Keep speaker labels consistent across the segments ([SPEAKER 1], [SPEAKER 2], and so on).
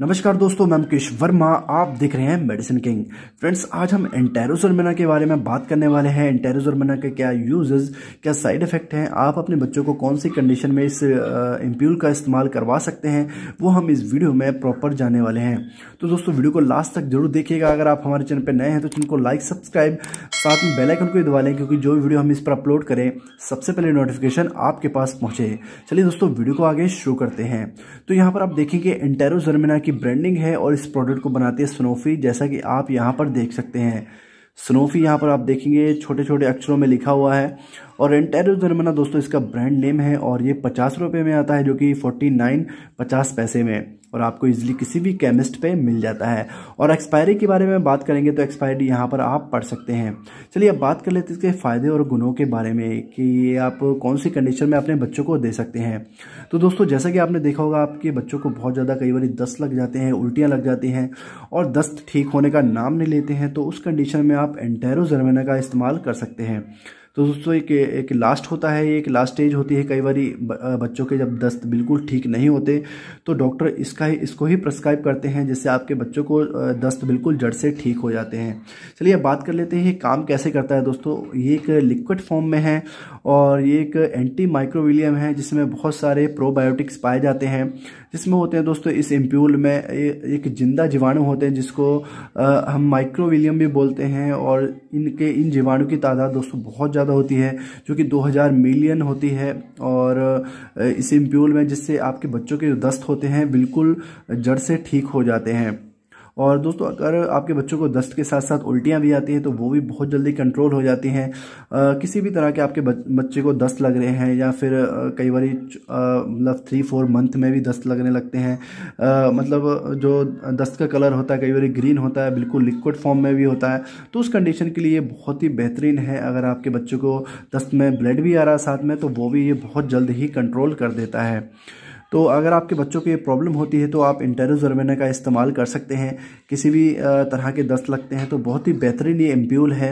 [SPEAKER 1] नमस्कार दोस्तों मैं मुकेश वर्मा आप देख रहे हैं मेडिसिन किंग फ्रेंड्स आज हम एंटेरोजरमेना के बारे में बात करने वाले हैं एंटेरोजरमेना के क्या यूजेस क्या साइड इफेक्ट हैं आप अपने बच्चों को कौन सी कंडीशन में इस इम्प्यूल का इस्तेमाल करवा सकते हैं वो हम इस वीडियो में प्रॉपर जाने वाले हैं तो दोस्तों वीडियो को लास्ट तक जरूर देखिएगा अगर आप हमारे चैनल पर नए हैं तो चैनल को लाइक सब्सक्राइब साथ में बेलाइकन को भी दबा लें क्योंकि जो वीडियो हम इस पर अपलोड करें सबसे पहले नोटिफिकेशन आपके पास पहुँचे चलिए दोस्तों वीडियो को आगे शुरू करते हैं तो यहाँ पर आप देखेंगे एंटेरोजरमेना की ब्रांडिंग है और इस प्रोडक्ट को बनाती है स्नोफी जैसा कि आप यहाँ पर देख सकते हैं स्नोफी यहाँ पर आप देखेंगे छोटे छोटे अक्षरों में लिखा हुआ है और एंटेरो जर्मना दोस्तों इसका ब्रांड नेम है और ये पचास रुपये में आता है जो कि फोर्टी नाइन पचास पैसे में और आपको इजीली किसी भी केमिस्ट पे मिल जाता है और एक्सपायरी के बारे में बात करेंगे तो एक्सपायरी यहाँ पर आप पढ़ सकते हैं चलिए अब बात कर लेते हैं इसके फ़ायदे और गुणों के बारे में कि ये आप कौन सी कंडीशन में अपने बच्चों को दे सकते हैं तो दोस्तों जैसा कि आपने देखा होगा आपके बच्चों को बहुत ज़्यादा कई बार दस्त लग जाते हैं उल्टियाँ लग जाती हैं और दस्त ठीक होने का नाम नहीं लेते हैं तो उस कंडीशन में आप आप एंटेरोजर्मेना का इस्तेमाल कर सकते हैं तो दोस्तों एक एक लास्ट होता है एक लास्ट स्टेज होती है कई बार बच्चों के जब दस्त बिल्कुल ठीक नहीं होते तो डॉक्टर इसका ही इसको ही प्रस्क्राइब करते हैं जिससे आपके बच्चों को दस्त बिल्कुल जड़ से ठीक हो जाते हैं चलिए बात कर लेते हैं ये काम कैसे करता है दोस्तों ये एक लिक्विड फॉर्म में है और ये एक एंटी माइक्रोविलियम है जिसमें बहुत सारे प्रोबायोटिक्स पाए जाते हैं जिसमें होते हैं दोस्तों इस एम्प्यूल में एक जिंदा जीवाणु होते हैं जिसको हम माइक्रोविलियम भी बोलते हैं और इनके इन जीवाणु की तादाद दोस्तों बहुत ज़्यादा ज़्यादा होती है जो कि 2000 मिलियन होती है और इस इम्प्यूल में जिससे आपके बच्चों के दस्त होते हैं बिल्कुल जड़ से ठीक हो जाते हैं और दोस्तों अगर आपके बच्चों को दस्त के साथ साथ उल्टियाँ भी आती हैं तो वो भी बहुत जल्दी कंट्रोल हो जाती हैं किसी भी तरह के आपके बच्चे को दस्त लग रहे हैं या फिर कई बार मतलब थ्री फोर मंथ में भी दस्त लगने लगते हैं आ, मतलब जो दस्त का कलर होता है कई बार ग्रीन होता है बिल्कुल लिक्विड फॉर्म में भी होता है तो उस कंडीशन के लिए बहुत ही बेहतरीन है अगर आपके बच्चों को दस्त में ब्लड भी आ रहा है साथ में तो वो भी ये बहुत जल्द ही कंट्रोल कर देता है तो अगर आपके बच्चों को ये प्रॉब्लम होती है तो आप इंटेरो जर्मेना का इस्तेमाल कर सकते हैं किसी भी तरह के दस्त लगते हैं तो बहुत ही बेहतरीन ये एम्प्यूल है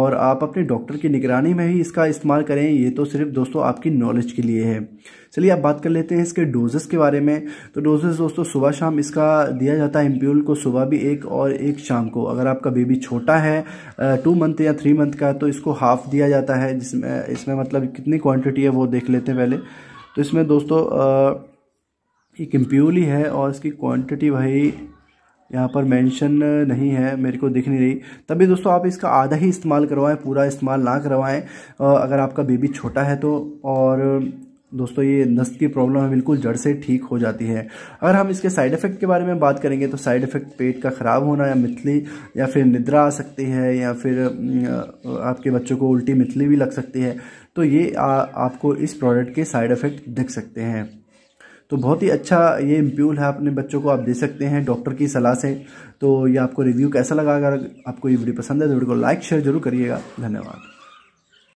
[SPEAKER 1] और आप अपने डॉक्टर की निगरानी में ही इसका इस्तेमाल करें ये तो सिर्फ दोस्तों आपकी नॉलेज के लिए है चलिए आप बात कर लेते हैं इसके डोजेस के बारे में तो डोजेस दोस्तों सुबह शाम इसका दिया जाता है एम्प्यूल को सुबह भी एक और एक शाम को अगर आपका बेबी छोटा है टू मंथ या थ्री मंथ का तो इसको हाफ दिया जाता है जिसमें इसमें मतलब कितनी क्वांटिटी है वो देख लेते हैं पहले तो इसमें दोस्तों ये किम्प्यूली है और इसकी क्वांटिटी भाई यहाँ पर मेंशन नहीं है मेरे को दिख नहीं रही तभी दोस्तों आप इसका आधा ही इस्तेमाल करवाएं पूरा इस्तेमाल ना करवाएं अगर आपका बेबी छोटा है तो और दोस्तों ये नस्त की प्रॉब्लम है बिल्कुल जड़ से ठीक हो जाती है अगर हम इसके साइड इफ़ेक्ट के बारे में बात करेंगे तो साइड इफ़ेक्ट पेट का ख़राब होना या मिथली या फिर निद्रा आ सकती है या फिर आपके बच्चों को उल्टी मिथली भी लग सकती है तो ये आ, आपको इस प्रोडक्ट के साइड इफ़ेक्ट दिख सकते हैं तो बहुत ही अच्छा ये इम्प्यूल है अपने बच्चों को आप दे सकते हैं डॉक्टर की सलाह से तो ये आपको रिव्यू कैसा लगा अगर आपको ये वीडियो पसंद है तो वीडियो को लाइक शेयर जरूर करिएगा धन्यवाद